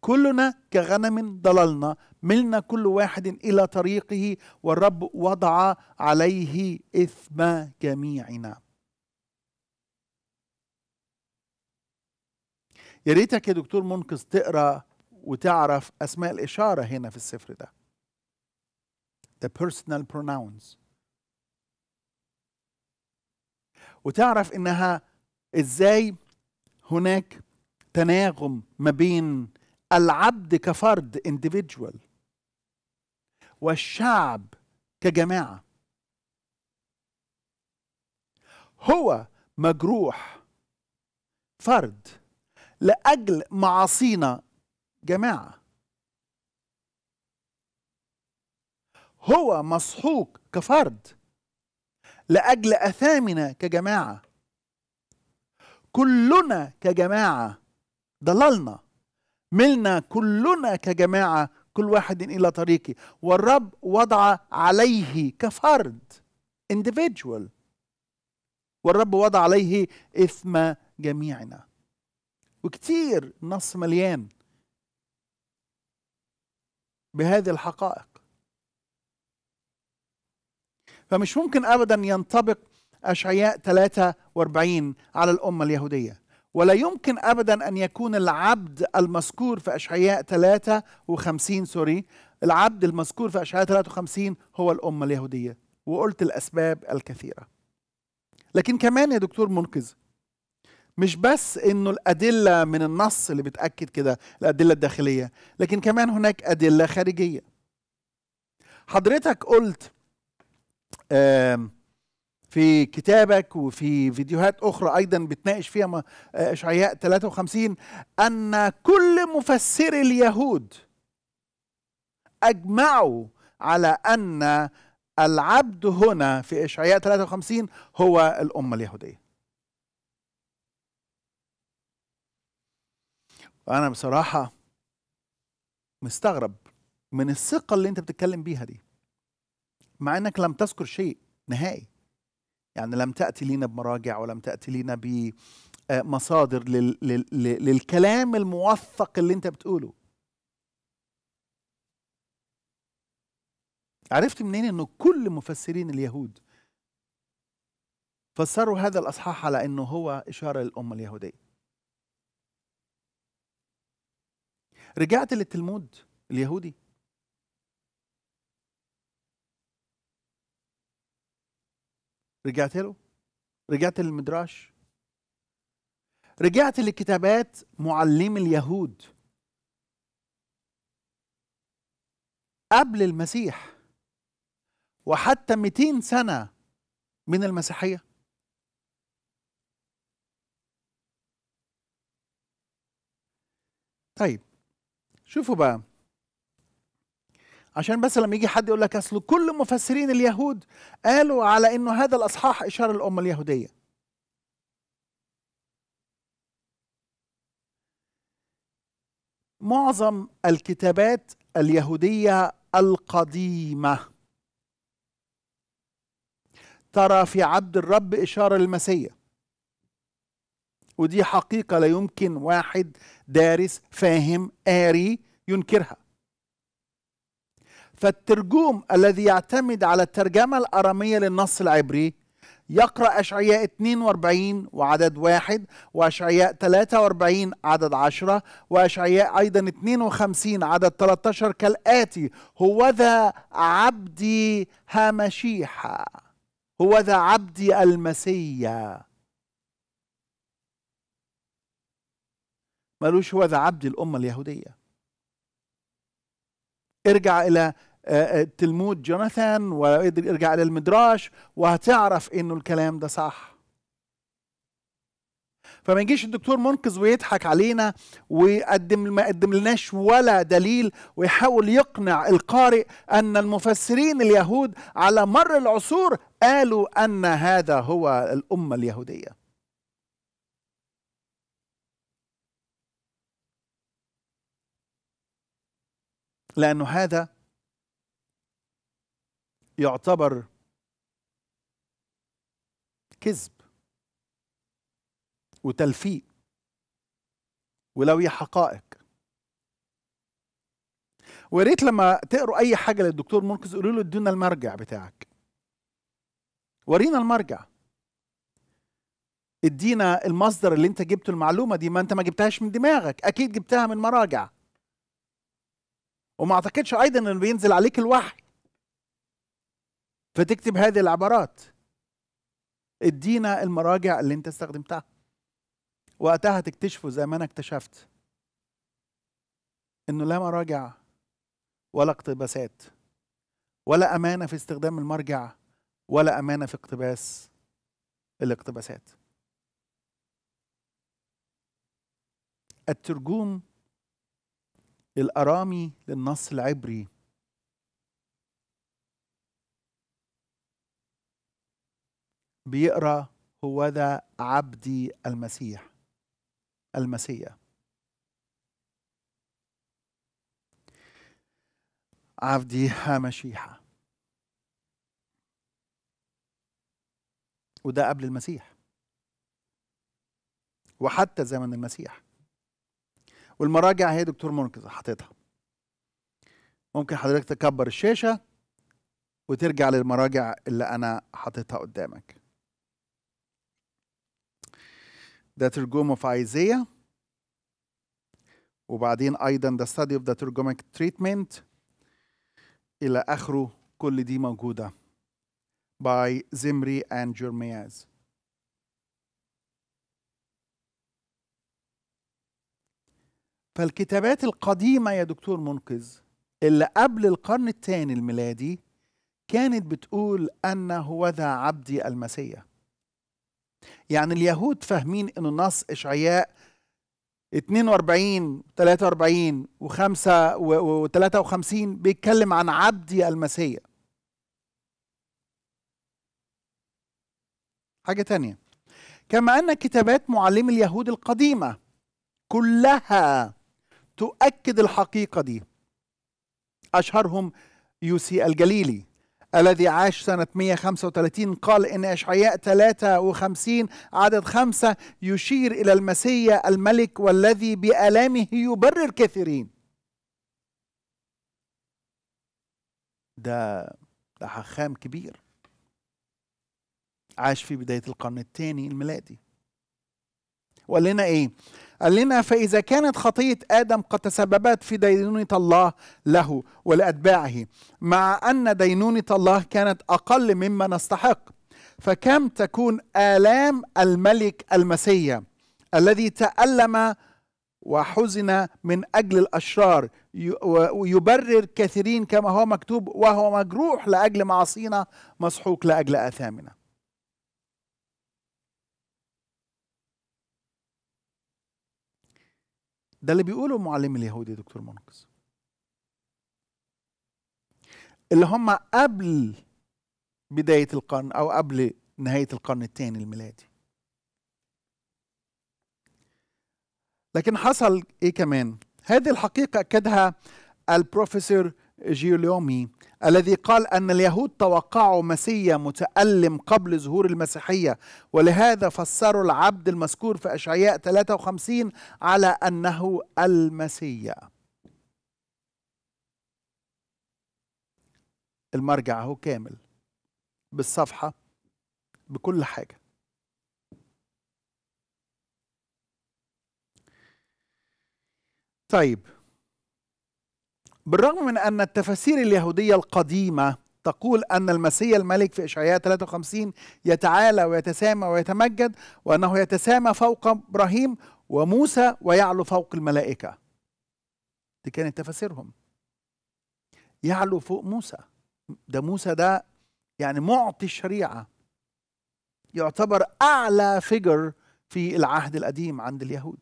كلنا كغنم ضللنا ملنا كل واحد إلى طريقه والرب وضع عليه إثم جميعنا يا ريتك يا دكتور منقذ تقرا وتعرف أسماء الإشارة هنا في السفر ده The personal pronouns وتعرف انها ازاي هناك تناغم ما بين العبد كفرد individual والشعب كجماعه هو مجروح فرد لاجل معاصينا جماعه هو مسحوق كفرد لاجل اثامنا كجماعه كلنا كجماعه ضللنا ملنا كلنا كجماعه كل واحد الى طريقه والرب وضع عليه كفرد individual والرب وضع عليه اثم جميعنا وكتير نص مليان بهذه الحقائق فمش ممكن ابدا ينطبق اشعياء 43 على الامه اليهوديه ولا يمكن ابدا ان يكون العبد المذكور في اشعياء 53 سوري العبد المذكور في اشعياء 53 هو الامه اليهوديه وقلت الاسباب الكثيره لكن كمان يا دكتور منقذ مش بس انه الادله من النص اللي بتاكد كده الادله الداخليه لكن كمان هناك ادله خارجيه حضرتك قلت في كتابك وفي فيديوهات أخرى أيضا بتناقش فيها آه، إشعياء 53 أن كل مفسري اليهود أجمعوا على أن العبد هنا في إشعياء 53 هو الأمة اليهودية وأنا بصراحة مستغرب من الثقة اللي أنت بتتكلم بيها دي مع انك لم تذكر شيء نهائي يعني لم تاتي لينا بمراجع ولم تاتي لينا بمصادر آه، لل لل للكلام الموثق اللي انت بتقوله عرفت منين انه كل مفسرين اليهود فسروا هذا الاصحاح على انه هو اشاره للامه اليهوديه رجعت للتلمود اليهودي رجعت له رجعت للمدراش رجعت لكتابات معلم اليهود قبل المسيح وحتى 200 سنة من المسيحية طيب شوفوا بقى عشان بس لما يجي حد يقول لك اصل كل مفسرين اليهود قالوا على انه هذا الاصحاح اشاره الامه اليهوديه معظم الكتابات اليهوديه القديمه ترى في عبد الرب اشاره للمسيح ودي حقيقه لا يمكن واحد دارس فاهم قاري ينكرها فالترجوم الذي يعتمد على الترجمة الأرامية للنص العبري يقرأ أشعياء 42 وعدد واحد وأشعياء 43 عدد 10 وأشعياء أيضا 52 عدد 13 كالآتي هوذا عبدي هو هوذا عبدي المسيا هو هوذا عبدي الأمة اليهودية ارجع إلى آه، آه، تلمود جوناثان وقدر يرجع للمدراش وهتعرف انه الكلام ده صح فما يجيش الدكتور منقذ ويضحك علينا ويقدم ما قدم لناش ولا دليل ويحاول يقنع القارئ ان المفسرين اليهود على مر العصور قالوا ان هذا هو الامه اليهوديه لانه هذا يعتبر كذب وتلفيق ولو هي حقائق ويا ريت لما تقروا اي حاجه للدكتور منقذ قولوا له ادونا المرجع بتاعك ورينا المرجع ادينا المصدر اللي انت جبته المعلومه دي ما انت ما جبتهاش من دماغك اكيد جبتها من مراجع وما اعتقدش ايضا انه بينزل عليك الوحي فتكتب هذه العبارات ادينا المراجع اللي انت استخدمتها وقتها تكتشفوا زي ما انا اكتشفت انه لا مراجع ولا اقتباسات ولا امانه في استخدام المرجع ولا امانه في اقتباس الاقتباسات الترجوم الارامي للنص العبري بيقرا هو ذا عبدي المسيح المسيا عبدي هامشيحة وده قبل المسيح وحتى زمن المسيح والمراجع هي دكتور منقذ حاططها ممكن حضرتك تكبر الشاشة وترجع للمراجع اللي أنا حاططها قدامك ده ترجمة في عايزية وبعدين أيضا ده study of the ترجمك treatment إلى آخره كل دي موجودة by Zimri and Jeremias فالكتابات القديمة يا دكتور منقذ اللي قبل القرن الثاني الميلادي كانت بتقول أن ذا عبدي المسيح يعني اليهود فاهمين انه نص اشعياء 42 43 و5 و53 بيتكلم عن عبدي المسيح حاجة تانية كما أن كتابات معلم اليهود القديمة كلها تؤكد الحقيقة دي أشهرهم يوسي الجليلي الذي عاش سنة 135 قال إن إشعياء 53 عدد خمسة يشير إلى المسيا الملك والذي بآلامه يبرر كثيرين ده ده حخام كبير عاش في بداية القرن الثاني الميلادي وقال لنا إيه قال لنا فإذا كانت خطية آدم قد تسببت في دينونة الله له ولأتباعه مع أن دينونة الله كانت أقل مما نستحق فكم تكون آلام الملك المسيا الذي تألم وحزن من أجل الأشرار ويبرر كثيرين كما هو مكتوب وهو مجروح لأجل معاصينا مسحوق لأجل آثامنا ده اللي بيقوله المعلم اليهودي دكتور منقذ اللي هم قبل بداية القرن أو قبل نهاية القرن الثاني الميلادي لكن حصل إيه كمان؟ هذه الحقيقة أكدها البروفيسور جيوليومي الذي قال أن اليهود توقعوا مسيا متألم قبل ظهور المسيحية ولهذا فسروا العبد المذكور في أشعياء 53 على أنه المسيا المرجع هو كامل بالصفحة بكل حاجة طيب بالرغم من أن التفاسير اليهودية القديمة تقول أن المسيح الملك في إشعياء 53 يتعالى ويتسامى ويتمجد وأنه يتسامى فوق إبراهيم وموسى ويعلو فوق الملائكة دي كانت تفاسيرهم يعلو فوق موسى ده موسى ده يعني معطي الشريعة يعتبر أعلى فيجر في العهد القديم عند اليهود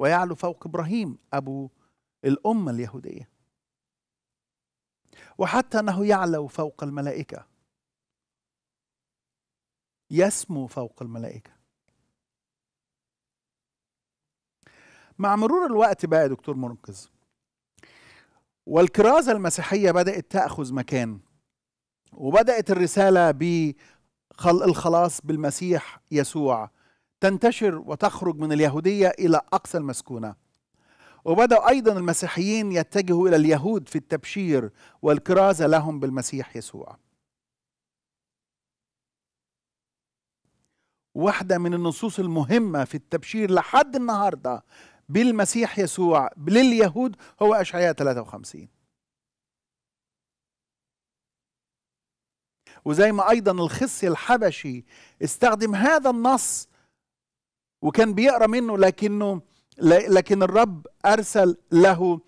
ويعلو فوق إبراهيم أبو الأمة اليهودية وحتى أنه يعلو فوق الملائكة يسمو فوق الملائكة مع مرور الوقت بقى يا دكتور منقذ والكرازة المسيحية بدأت تأخذ مكان وبدأت الرسالة بخلق الخلاص بالمسيح يسوع تنتشر وتخرج من اليهودية إلى أقصى المسكونة وبدأ أيضا المسيحيين يتجهوا إلى اليهود في التبشير والكرازة لهم بالمسيح يسوع واحدة من النصوص المهمة في التبشير لحد النهاردة بالمسيح يسوع لليهود هو أشعياء 53 وزي ما أيضا الخصي الحبشي استخدم هذا النص وكان بيقرا منه لكنه لكن الرب ارسل له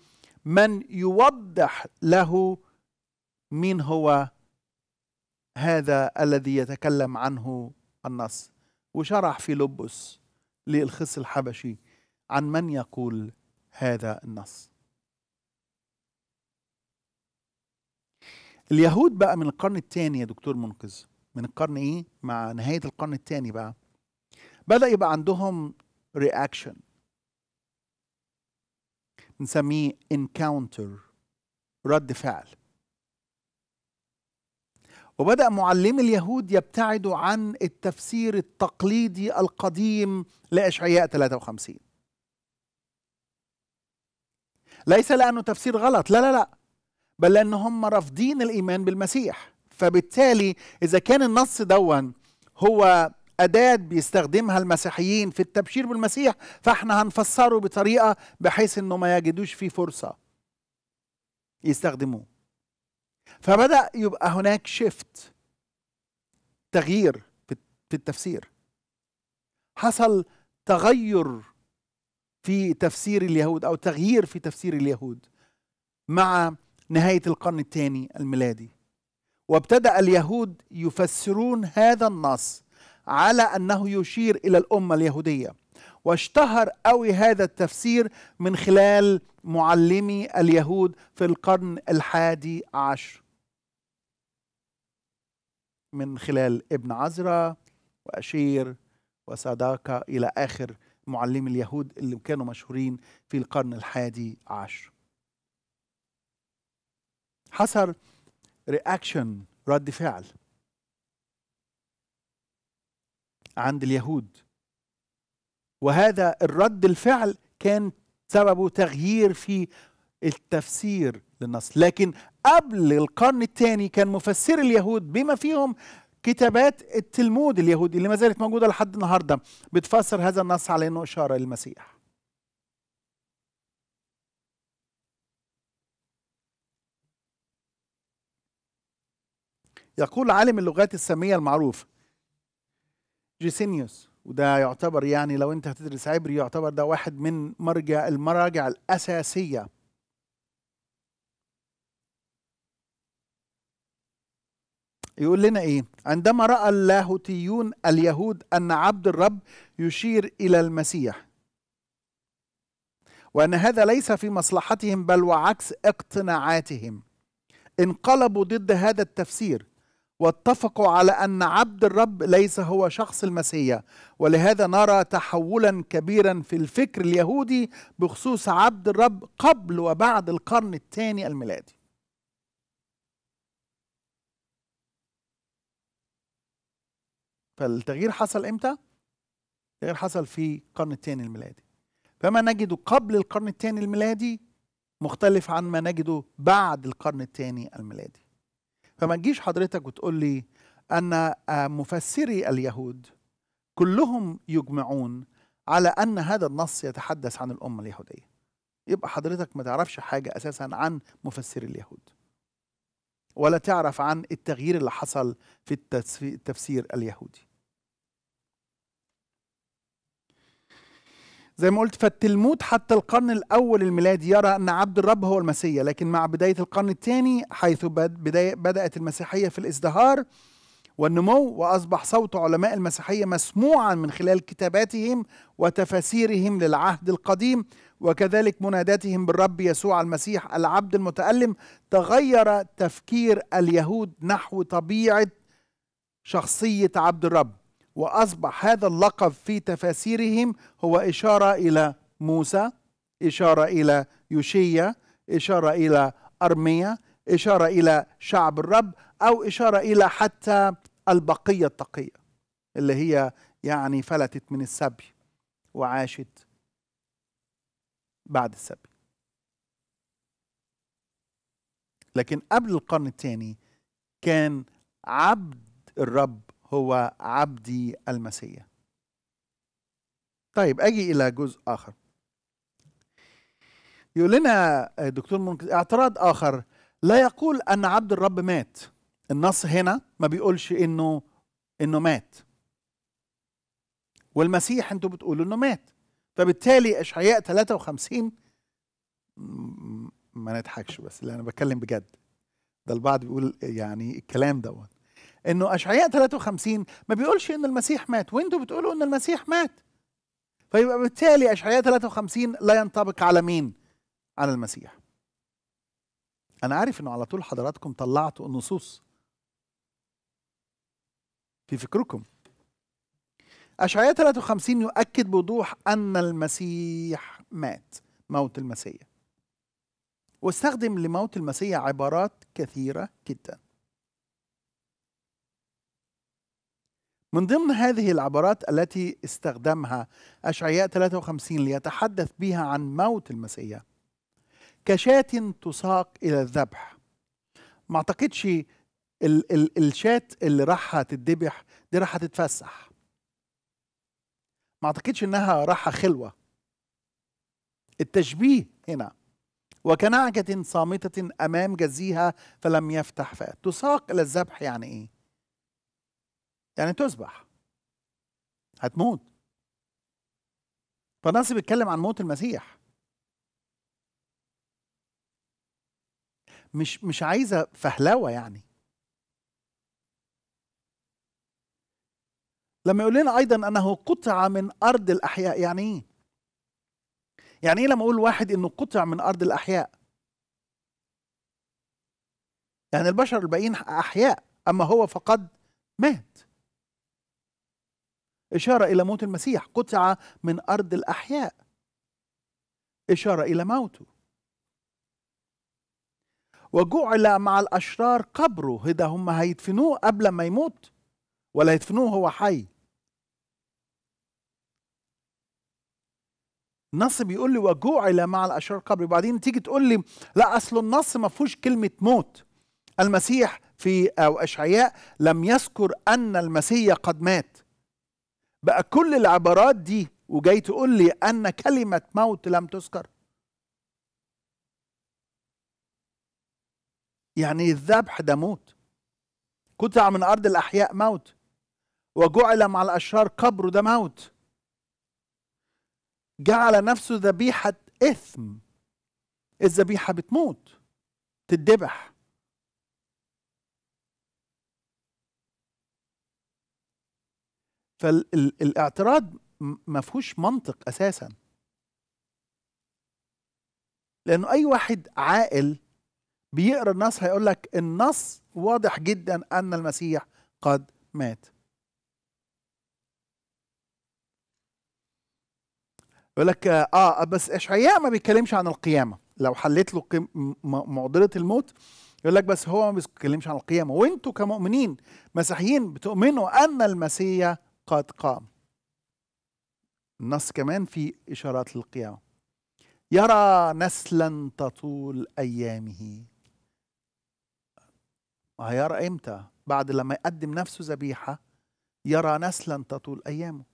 من يوضح له مين هو هذا الذي يتكلم عنه النص وشرح في لبس للخص الحبشي عن من يقول هذا النص اليهود بقى من القرن الثاني يا دكتور منقذ من القرن ايه مع نهايه القرن الثاني بقى بدأ يبقى عندهم رياكشن بنسميه انكاونتر رد فعل وبدأ معلم اليهود يبتعدوا عن التفسير التقليدي القديم لإشعياء 53 ليس لأنه تفسير غلط لا لا لا بل لأن هم رافضين الإيمان بالمسيح فبالتالي إذا كان النص دون هو أداة بيستخدمها المسيحيين في التبشير بالمسيح فإحنا هنفسره بطريقة بحيث إنه ما يجدوش فيه فرصة يستخدموه فبدأ يبقى هناك شيفت تغيير في التفسير حصل تغير في تفسير اليهود أو تغيير في تفسير اليهود مع نهاية القرن الثاني الميلادي وابتدأ اليهود يفسرون هذا النص على أنه يشير إلى الأمة اليهودية واشتهر قوي هذا التفسير من خلال معلمي اليهود في القرن الحادي عشر من خلال ابن عزرا وأشير وصداقة إلى آخر معلمي اليهود اللي كانوا مشهورين في القرن الحادي عشر حصل رياكشن رد فعل عند اليهود وهذا الرد الفعل كان سببه تغيير في التفسير للنص لكن قبل القرن الثاني كان مفسر اليهود بما فيهم كتابات التلمود اليهودي اللي ما زالت موجوده لحد النهارده بتفسر هذا النص على انه اشاره للمسيح يقول عالم اللغات الساميه المعروف جيسينيوس وده يعتبر يعني لو انت هتدرس عبري يعتبر ده واحد من مرجع المراجع الاساسيه يقول لنا ايه عندما راى اللاهوتيون اليهود ان عبد الرب يشير الى المسيح وان هذا ليس في مصلحتهم بل وعكس اقتناعاتهم انقلبوا ضد هذا التفسير واتفقوا على أن عبد الرب ليس هو شخص المسيا ولهذا نرى تحولا كبيرا في الفكر اليهودي بخصوص عبد الرب قبل وبعد القرن الثاني الميلادي فالتغيير حصل امتى؟ التغيير حصل في القرن الثاني الميلادي فما نجده قبل القرن الثاني الميلادي مختلف عن ما نجده بعد القرن الثاني الميلادي فما تجيش حضرتك وتقول لي ان آه، مفسري اليهود كلهم يجمعون على ان هذا النص يتحدث عن الامه اليهوديه يبقى حضرتك ما تعرفش حاجه اساسا عن مفسري اليهود ولا تعرف عن التغيير اللي حصل في التفسير اليهودي زي ما قلت فالتلمود حتى القرن الأول الميلادي يرى أن عبد الرب هو المسيح لكن مع بداية القرن الثاني حيث بدأت المسيحية في الازدهار والنمو وأصبح صوت علماء المسيحية مسموعا من خلال كتاباتهم وتفاسيرهم للعهد القديم وكذلك مناداتهم بالرب يسوع المسيح العبد المتألم تغير تفكير اليهود نحو طبيعة شخصية عبد الرب واصبح هذا اللقب في تفاسيرهم هو اشاره الى موسى اشاره الى يوشيا اشاره الى ارميا اشاره الى شعب الرب او اشاره الى حتى البقيه التقيه اللي هي يعني فلتت من السبي وعاشت بعد السبي لكن قبل القرن الثاني كان عبد الرب هو عبدي المسيح طيب اجي الى جزء اخر يقول لنا دكتور منقذ اعتراض اخر لا يقول ان عبد الرب مات النص هنا ما بيقولش انه انه مات والمسيح انتوا بتقولوا انه مات فبالتالي اشعياء 53 ما نضحكش بس اللي انا بتكلم بجد ده البعض بيقول يعني الكلام دوت انه اشعياء 53 ما بيقولش ان المسيح مات وانتوا بتقولوا ان المسيح مات فيبقى بالتالي اشعياء 53 لا ينطبق على مين على المسيح انا عارف انه على طول حضراتكم طلعتوا النصوص في فكركم اشعياء 53 يؤكد بوضوح ان المسيح مات موت المسيح واستخدم لموت المسيح عبارات كثيره جدا من ضمن هذه العبارات التي استخدمها أشعياء 53 ليتحدث بها عن موت المسيح كشاة تساق إلى الذبح ما أعتقدش ال- ال- الشاة اللي راح تتذبح دي راح تتفسح ما أعتقدش إنها راحة خلوة التشبيه هنا وكنعجة صامتة أمام جزيها فلم يفتح فاه تساق إلى الذبح يعني إيه يعني تذبح هتموت فالنص بيتكلم عن موت المسيح مش مش عايزه فهلوه يعني لما يقول لنا ايضا انه قطع من ارض الاحياء يعني ايه يعني ايه لما اقول واحد انه قطع من ارض الاحياء يعني البشر الباقيين احياء اما هو فقد مات إشارة إلى موت المسيح قطع من أرض الأحياء إشارة إلى موته وجعل مع الأشرار قبره هذا هم هيدفنوه قبل ما يموت ولا يدفنوه هو حي النص بيقول لي وجعل مع الأشرار قبره وبعدين تيجي تقول لي لا أصل النص ما فيهوش كلمة موت المسيح في أو أشعياء لم يذكر أن المسيح قد مات بقى كل العبارات دي وجاي تقول لي ان كلمه موت لم تذكر يعني الذبح ده موت قطع من ارض الاحياء موت وجعل مع الاشرار قبره ده موت جعل نفسه ذبيحه اثم الذبيحه بتموت تتذبح فالاعتراض ما فيهوش منطق اساسا لانه اي واحد عاقل بيقرا النص هيقول لك النص واضح جدا ان المسيح قد مات يقول لك اه بس اشعياء ما بيتكلمش عن القيامه لو حليت له معضله الموت يقول لك بس هو ما بيتكلمش عن القيامه وانتوا كمؤمنين مسيحيين بتؤمنوا ان المسيح قد قام النص كمان في إشارات للقيامة يرى نسلا تطول أيامه هيرى آه، إمتى بعد لما يقدم نفسه ذبيحة يرى نسلا تطول أيامه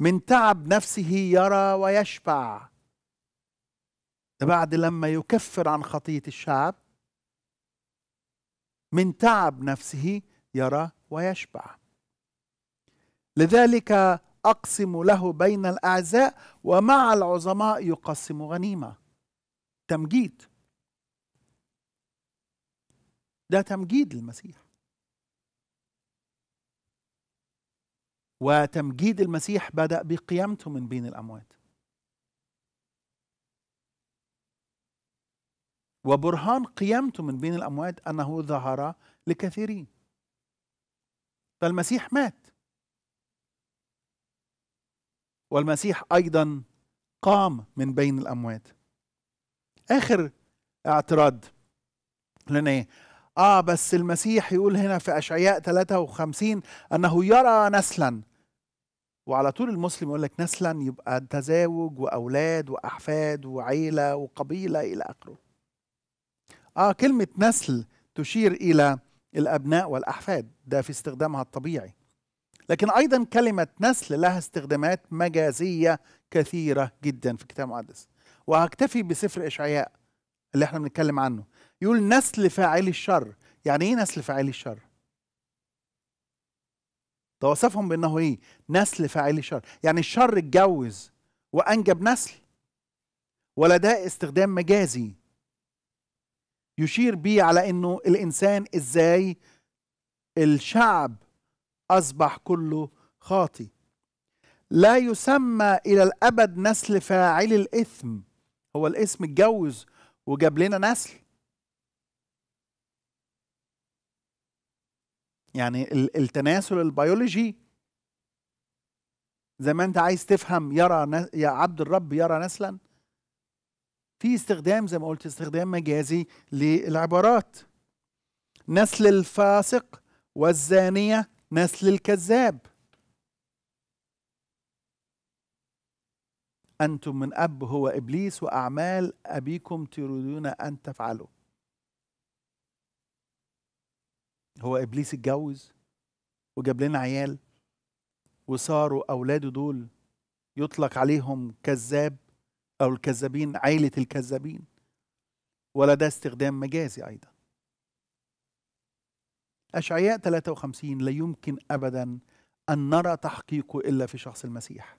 من تعب نفسه يرى ويشبع بعد لما يكفر عن خطية الشعب من تعب نفسه يرى ويشبع لذلك أقسم له بين الأعزاء ومع العظماء يقسم غنيمة تمجيد ده تمجيد المسيح وتمجيد المسيح بدأ بقيامته من بين الأموات وبرهان قيامته من بين الأموات أنه ظهر لكثيرين فالمسيح مات والمسيح ايضا قام من بين الاموات اخر اعتراض لنا إيه؟ اه بس المسيح يقول هنا في اشعياء 53 انه يرى نسلا وعلى طول المسلم يقول لك نسلا يبقى تزاوج واولاد واحفاد وعيله وقبيله الى اخره اه كلمه نسل تشير الى الأبناء والأحفاد ده في استخدامها الطبيعي لكن أيضا كلمة نسل لها استخدامات مجازية كثيرة جدا في الكتاب المقدس وهكتفي بسفر إشعياء اللي احنا بنتكلم عنه يقول نسل فاعلي الشر يعني ايه نسل فاعلي الشر توصفهم بانه ايه نسل فاعلي الشر يعني الشر اتجوز وانجب نسل ولا ده استخدام مجازي يشير بيه على انه الانسان ازاي الشعب اصبح كله خاطي لا يسمى الى الابد نسل فاعل الاثم هو الاسم اتجوز وجاب لنا نسل يعني التناسل البيولوجي زي ما انت عايز تفهم يرى يا عبد الرب يرى نسلا في استخدام زي ما قلت استخدام مجازي للعبارات نسل الفاسق والزانية نسل الكذاب أنتم من أب هو إبليس وأعمال أبيكم تريدون أن تفعلوا هو إبليس اتجوز وجاب لنا عيال وصاروا أولاده دول يطلق عليهم كذاب أو الكذابين عائلة الكذابين ولا ده استخدام مجازي أيضا أشعياء 53 لا يمكن أبدا أن نرى تحقيقه إلا في شخص المسيح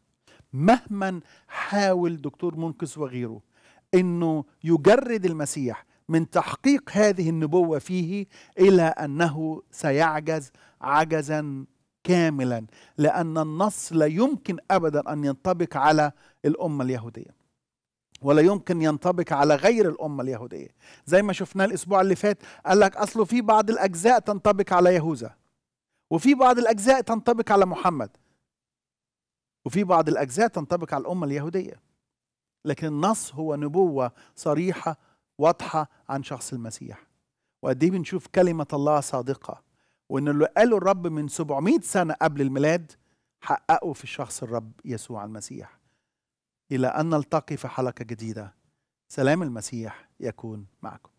مهما حاول دكتور منقذ وغيره أنه يجرد المسيح من تحقيق هذه النبوة فيه إلى أنه سيعجز عجزا كاملا لأن النص لا يمكن أبدا أن ينطبق على الأمة اليهودية ولا يمكن ينطبق على غير الأمة اليهودية زي ما شفناه الأسبوع اللي فات قال لك أصله في بعض الأجزاء تنطبق على يهوذا وفي بعض الأجزاء تنطبق على محمد وفي بعض الأجزاء تنطبق على الأمة اليهودية لكن النص هو نبوة صريحة واضحة عن شخص المسيح وقد إيه بنشوف كلمة الله صادقة وإن اللي قاله الرب من 700 سنة قبل الميلاد حققه في الشخص الرب يسوع المسيح إلى أن نلتقي في حلقة جديدة سلام المسيح يكون معكم